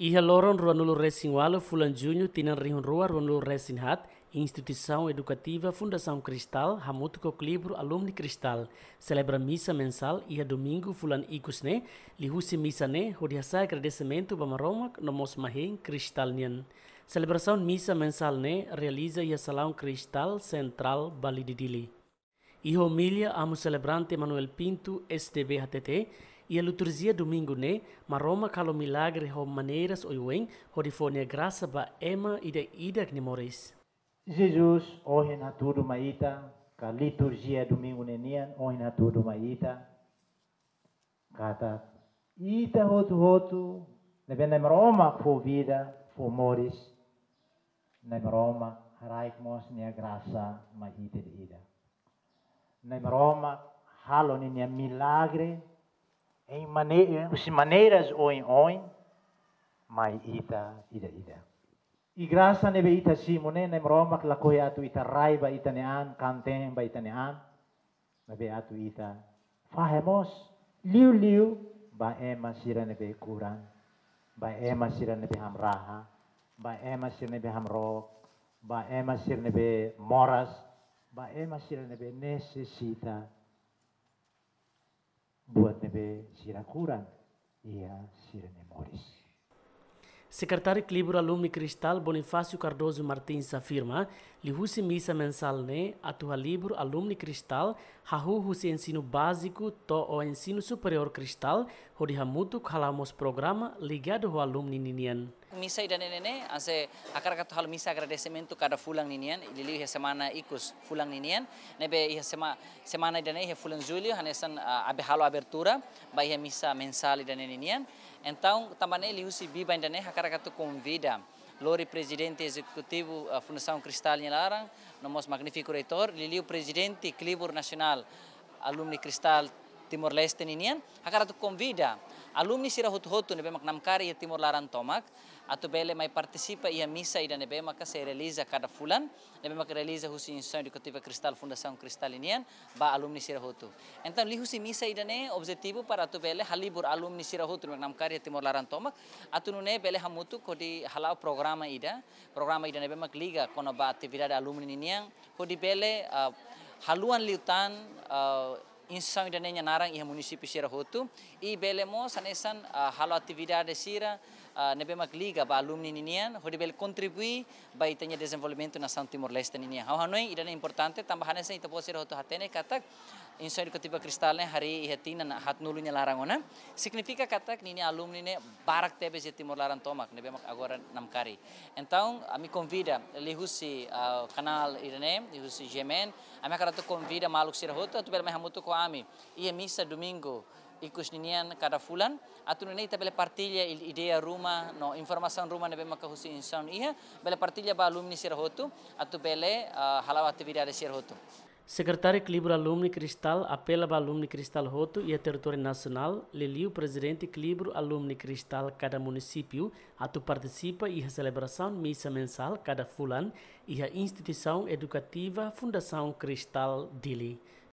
Ia loron ruanulu resin walo fulan junho tinan rihun rua ruanulu resin hat Instituição Educativa Fundação Cristal Hamut Koklibro Alumni Cristal celebra missa mensal e a domingo fulan ikusne lihusi missa ne hodiasa agradecimento bamaromak nomos mahen cristalnian celebração missa mensal ne realiza e a salão cristal central Dili. e homilia amo celebrante Manuel Pinto STB HTT e a liturgia domingo né, maroma calo milagre ho maneiras oiuen, horifonia graça ba ema e de ida gnimores. Jesus, hoje na tudo maita, ka liturgia domingo nenian, hoje na tudo maita, kata ita hotu hotu, nebena maroma fo vida, fo moris, nem Roma, reikmos nia graça maita de ida. Nem Roma, halo nia milagre, em maneiras, maneiras ou em oi, mai ita, ida, ida. I grasa nebe ita simone nem romak lakoi atu ita ba ita nean, kantem ba ita nean, nebe atu ita fahemos, liu liu, ba ema sira nebe kuran, ba ema sira nebe hamraha, ba ema sira nebe hamrok, ba ema sira nebe moras, ba ema sira nebe necessita, buat nebe sirakura ia sirene mori Sekretari Kelibur Alumni Kristal Bonifacio Cardoso Martins afirma, lihusi misa mensal ne atu halibur alumni kristal hahu husi ensino basiku to o ensino superior kristal ho dihamutuk halamos programa ligado ho ninian. Misa idane nene ase akar kat hal misa agradecimento kada fulang ninian ilili semana ikus fulang ninian nebe ia semana idane ia fulang julio hanesan uh, abertura bai misa mensal idane ninian Então, também ele se biba ainda né, a convida Lori presidente executivo da Fundação Cristal Nilaran, nosso magnífico reitor, Lili o presidente Clibur Nacional Alumni Cristal Timor-Leste Ninian, a cara tu convida alumni sira hutu hotu ne bemak namkari ya timur laran tomak atau bele mai participa ia misa ida ne bemak se realiza kada fulan ne mak realiza husi instituição educativa Kristal fundação kristalinian ba alumni sirahutu hutu então li husi misa ida ne objektifu para tu bele halibur alumni sirahutu mak ne namkari ya timur laran tomak atau nune bele hamutu kodi halau programa ida programa ida ne mak liga kono ba atividade alumni niang kodi bele uh, haluan liutan uh, insão iraniana narang e município sira hotu I belemo sanesan ah, halo atividade sira Ah, nepemak liga ba alumni ninian horibel contribui ba itanya desenvolvimento na São Timor Leste ninian hau hanoi idana importante tambahan sa ita posir hotu hatene katak insoi tiba kristalne hari ihatina na hatnulunya larangona Signifika katak nini alumni ne barak tebe se Timor Laran tomak mak agora namkari então a me convida lihusi ah, kanal irene lihusi Jemen, ami me karato convida maluk sir hotu tu bel me hamutu ko ami ia misa domingo i kusninian cada fulan atu nei ta bele partilha ideia ruma no informação ruma nebe maka husi insan iha bele partilha ba alumni sir hotu atu bele uh, halawa atividade sir hotu Secretário Clibro Alumni Cristal apela para Alumni Cristal Roto e a território nacional, leliu presidente Clibro Alumni Cristal cada município, a tu participa e a celebração missa mensal cada fulan e a instituição educativa Fundação Cristal Dili.